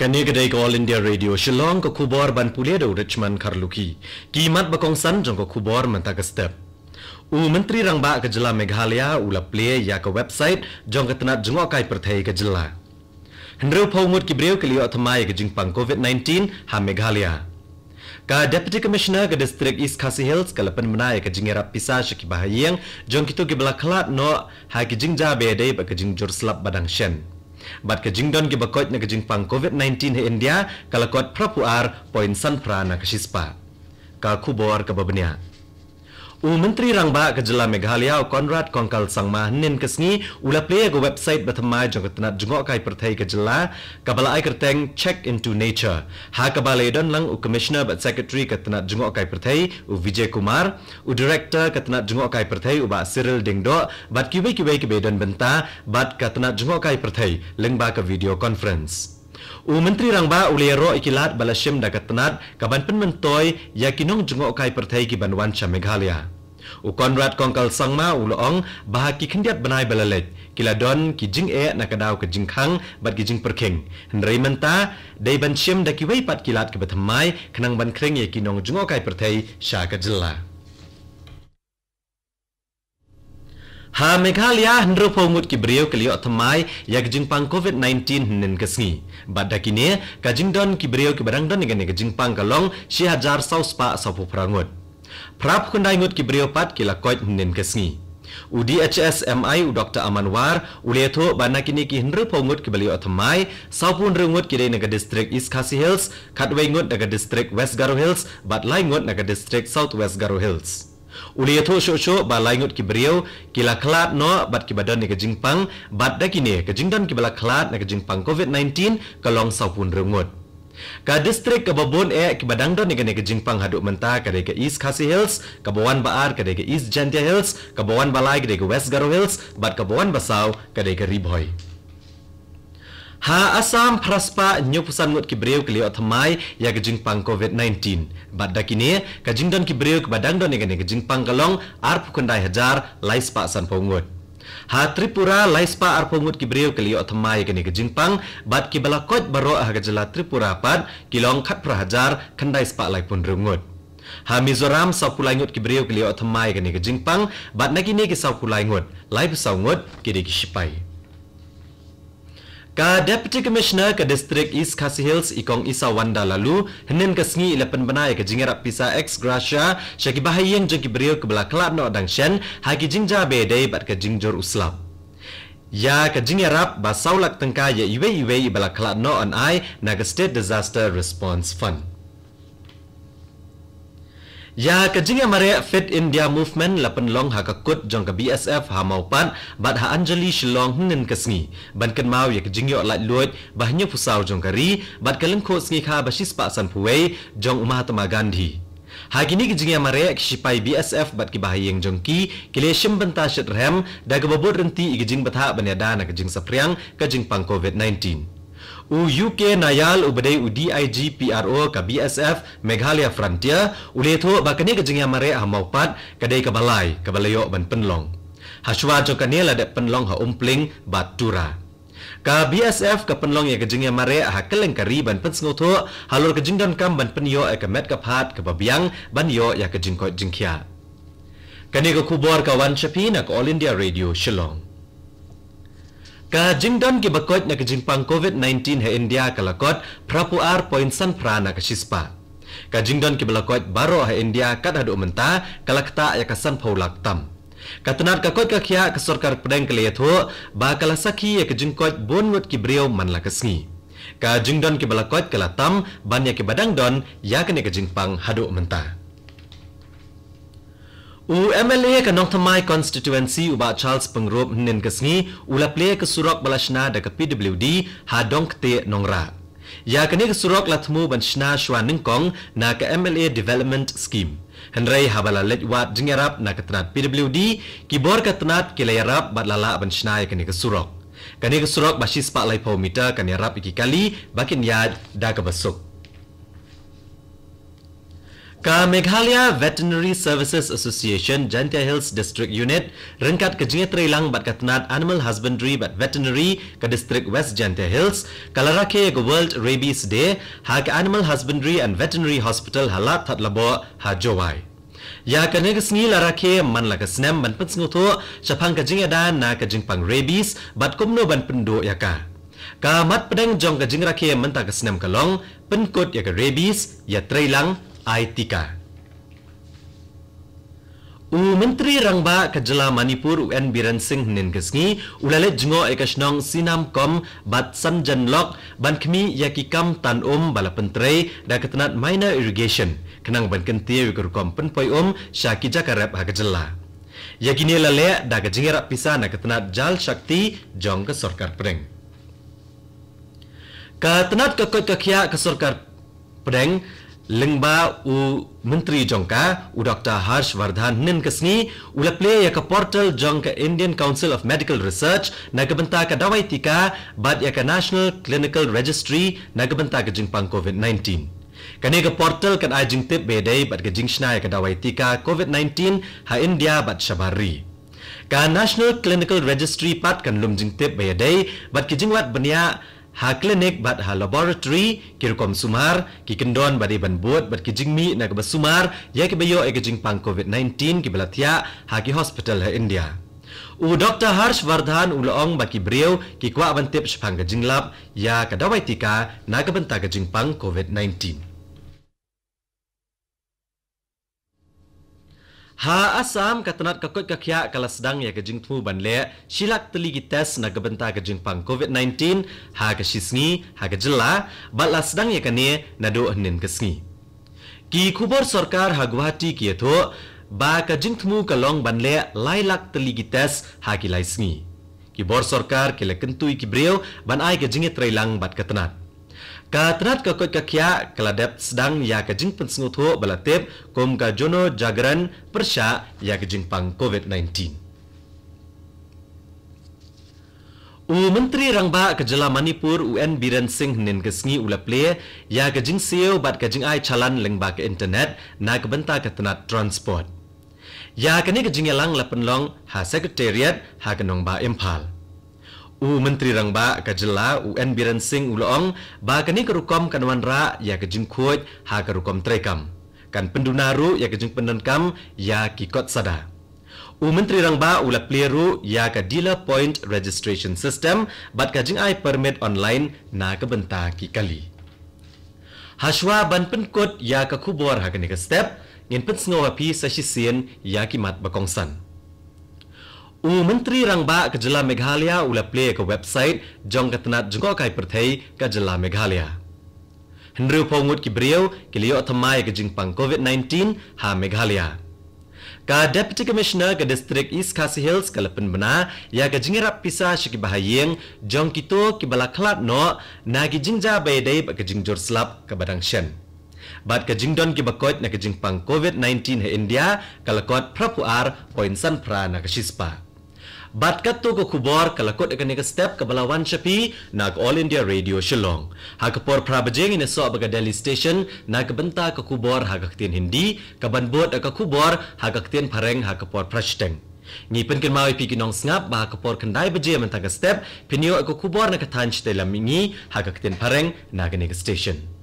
Kanigadeg All India Radio Shillong ko kubor ban do Richmond Karluki Kimat bakong san jong ko kubor mentagaste U Menteri Rangba ke Jela Meghalaya ula play ya ke website jong ke tenat jungok kai perthai ke Jela Hendreu Paumut Kibreu ke liu atamai ke pang COVID-19 ha Meghalaya Ka Deputy Commissioner ke District East Khasi Hills ke lepen menai ke jingerap pisah syaki bahayang jong kitu ke belakalat no ha ke jingjabe day ke jingjur selap badang shen bat ke jingdon ke bakot na ke jingpang covid 19 he india kalakot prapuar poin san prana ke shispa ka khubor ka babnia U Menteri Rangba Kajala Meghalaya U Konrad Kongkal Sangma Nen Kesni Ula Play Ago Website Bathamai Jangkutanat Jungok Kai Pertai Kajala Kabala Ai Kerteng Check Into Nature Ha Kabala Edon Lang U Commissioner Bat Secretary Katanat Jungok Kai Pertai U Vijay Kumar U Director Katanat Jungok Kai Pertai U Bak Cyril Dingdo Bat Kiwai Kiwai Kibedon Benta Bat Katanat Jungok Kai Pertai Lengba Ke Video Conference U Menteri Rangba Uliero Ikilat Balashim Dagatanat Kaban Penmentoy Yakinong Jengok Kai Pertai Kiban Wancha Meghalaya. U Konrad Kongkal Sangma Uloong Bahaki Kendiat Benai Balalet Kiladon Kijing E Nakadau Kijing Kang Bat Kijing Perking. Henry Menta Dai Ban Shim Daki Wei Pat Kilat Kebetamai Kenang Ban Kring Yakinong Jengok Kai Pertai Syakajelah. Ha Meghalaya hendro pomut ki brio ke liot temai yak pang COVID-19 nen kesngi. Badakine ka don ki brio ke barang don ngene ke jingpang kalong si hajar saus pa sapu prangut. Prap kundai ngut ki brio pat ki lakoit nen kesngi. Udi HSMI u Dr. Amanwar uletho banakini ki hendro pomut ki beliot temai sapu hendro ngut ki dei distrik Iskasi Hills, Khatwe ngut naga district West Garo Hills, bat lai ngut naga distrik South West Garo Hills. Uli itu syo-syo balai ngut ki beriau kila kelat no bat ki badan ni ke jingpang bat da kini ke jingdan ki balak kelat na ke jingpang COVID-19 ke long saupun rungut. Ka distrik ke babon e ki badang ni ke ni ke jingpang haduk mentah ke ke East Khasi Hills, ke bawan baar ke ke East Jantia Hills, ke bawan balai ke ke West Garo Hills, bat ke bawan basau ke ke Ribhoi. ฮาอาซามพรัสปาญุพสันงดกิเบริวกเลียวทำไมยากจิงปังโควิด -19 บัดดักินีกจิงดอนกิเบริวกบัดดังดอนเองนี่กจิงปังกะลองอาร์พุคนได้ฮจาร์ไลสปาสันพงศ์ฮาทริปุระไลสปาอาร์พงศ์กิเบริวกเลียวทำไมกันนี่กจิงปังบัดกิบลาคอดบารอฮากจลาทริปุระปัดกิลองคัดพระฮจาร์คันได้สปาไลพุนรุงศ์ฮามิโซรัมสาวคุไลงดกิเบริวกเลียวทำไมกันนี่กจิงปังบัดนักินีกสาวคุไลงดไลฟ์สาวงดกิริกิชิไป Ka Deputy Commissioner ke District East Khasi Hills Ikong Isa Wanda lalu Henin ke sengi ilapan penai ke jingerap pisa ex Gracia Syaki bahai yang jengki beriuk ke belah kelak no adang sen Haki jingja bedai bat ke jingjur uslap Ya ke jingerap basaulak tengka ya iwe iwe ibala kelak no on ai Naga State Disaster Response Fund Ya kejingnya mereka Fit India Movement lapan long hak kut jong ke BSF ha mau pan bat ha Anjali Shillong nen kesni ban ken mau ya kejingnya lat luat bahnya pusau jong kari bat kelen ko sngi kha basis pa san puwei jong Mahatma Gandhi Hagini kejingnya mereka sipai BSF bat ki bahai yang jong ki kile shim benta shit rem da ke bobot renti kejing betha banya dana kejing sapriang kejing pang COVID-19 UUK Nayal ubedai U DIG PRO ka BSF Meghalaya Frontier ule tho ba kene ke jingya mare ha maupat ka dei ka balai ka ban penlong Hashwa jo ka penlong ha umpling batura ka BSF ka penlong ye ya ha ka jingya mare ha keleng ka riban pen sngo tho halor kam ban penyo e ka met ka phat ka babyang ban yo ya ka jingko jingkhya ka ne ka khubor wan chapi na ka All India Radio Shillong ka jingdon ki bakot na jingpang covid 19 he india kalakot prapu ar point san prana ka sispa ka jingdon ki balakot baro he india kat hadu menta kalakta ya ka san phaulak tam Katunat kakot kakia ke sorkar pedang kelihatu ba kalasaki ya ke jingkot bonwut ki brio manla kesngi. Ka jingdon ki balakot kelatam banyak ki badangdon ya kene ke jingpang hadu menta. U MLA ka North Mai constituency uba Charles Pengrop nen kesngi ula play ke surok balashna da ke PWD hadong te nongra. Ya kene ke surok latmu ban shna shwa kong na ke MLA development scheme. Henrei habala let wat dingerap ya na ke tenat PWD ki bor ke tenat ke layarap bat lala ban shna ya kene ke surok. Kene ke surok bashis pak lai pau mita kene ya rap iki kali bakin yad da ke besok. Ka Meghalaya Veterinary Services Association Jantia Hills District Unit rengkat ke jengit terilang bat katenat Animal Husbandry bat Veterinary ke District West Jantia Hills kalarake ke World Rabies Day hak Animal Husbandry and Veterinary Hospital halat tat labo ha Jowai. Ya kene ke sengi larake man la ke senem ban pen sengutu capang ke dan na ke Pang rabies bat kumno ban pendu ya ka. Ka mat pedang jong ke jengrake mentak ke senem kalong penkut ya ke rabies ya terilang Aitika. U Menteri Rangba Kajala Manipur UN Biran Singh Nen Kesngi Ulale Jngo Ekashnong Sinam Kom Bat San Lok Ban Kmi Yakikam Tan Om um Bala Pentrei Da Ketenat Minor Irrigation Kenang Ban Kenti Wikur Kom Pen Om um, Syaki Jakarep Ha Kajala Yakini Lale Da Kajingera Pisa Na Ketenat Jal Shakti Jong Ke Sorkar Pereng Ketenat Kekot Kekia Ke Sorkar Pereng लिङ्बा उ मन्त्री जङ्का उ डाक्टर हर्षवर्धन निन्कस्नी उलप्ले यक portal जङ्क Indian Council of Medical Research नगबन्ताका दवाई टिका बाद यक नेसनल क्लिनिकल रेजिस्ट्री नगबन्ताका जिङपाङ कोभिड नाइन्टिन कनेग पोर्टल कन आइ जिङ तेप बेदै बट के जिङ्सना यक दवाई टिका कोभिड नाइन्टिन हा इन्डिया बाद शबारी का नेसनल क्लिनिकल रेजिस्ट्री पाट कन लुम जिङ तेप बेदै बट के जिङवात बनिया ha clinic bat ha laboratory kirkom sumar ki kendon badi ban buat bat ki jingmi na ba sumar ya, ya ki bayo e jing pang covid 19 ki belatia ha ki hospital ha india u dr harsh vardhan ulong bat ki brew ki kwa ban tip jinglap ya ka dawai tika na ka ban ta ka jing pang covid 19 Ha asam katanat kakut kakia kala sedang ya kajing tumu ban le silak teli ki tes na gebenta kajing pang covid-19 ha ke sisngi ha ke jela bat la sedang ya kane na do hnen ke sngi ki kubor sarkar ha guwahati ki tho ba kajing tumu ka long ban le lai lak teli ki tes ha ki lai sngi ki bor sarkar ke le kentui ki breu ban ai ke jingi trailang bat katanat ka tnat ka koit ka khya kla dep sdang ya ka jing pen sngu tho kom ka jono jagran persha ya ka jing pang covid 19 U Menteri Rangba Kejela Manipur UN Biren Singh Nen Kesngi Ula Ple Ya Kejing Seo Bat Kejing Ai Chalan Lengba Ke Internet Na Kebenta Ketenat Transport Ya Kejing Elang long Ha Secretariat Ha Kenongba Impal Impal u menteri rang ba ka jela u en biran sing u loong ba ka ni kan wan ra ya ka jing kuot ha kerukom trekam kan pendunaru ya kejeng jing ya kikot sada u menteri rang ba u la pliru ya ka dealer point registration system bat kajeng jing ai permit online na kebenta kikali ki kali Hashwa ban pen ya ka kubor ha ka ni step ngin pen sngo pi sa sien ya ki mat ba U Menteri Rangba Kajala Meghalaya ula play ke website jong katnat jugo kai perthai Kajala Meghalaya. Hendriu pongut ki brio ke liyo thamai ke jingpang COVID-19 ha Meghalaya. Ka Deputy Commissioner ke District East Khasi Hills ke lepen bena ya ke jingirap pisa shiki bahayeng jong kito ki balakhalat no na ki jingja bayadai ke jingjur selap ke badang shen. Bad ke jingdon ki bakoit na ke jingpang COVID-19 he India kalakot prapuar poin sanpra na ke shispa batkatto ko khubor kalakot ekane ka step ka balawan chapi nak all india radio shillong hak por prabajeng ne so baga delhi station nak benta ka khubor hak tin hindi ka banbot ka khubor hak tin phareng hak por prashteng ngi pen kin mai pikin ong snap ba ka por kandai baje man ta ka step pinyo ka khubor na ka tanch te lamingi hak tin phareng nak ne ka station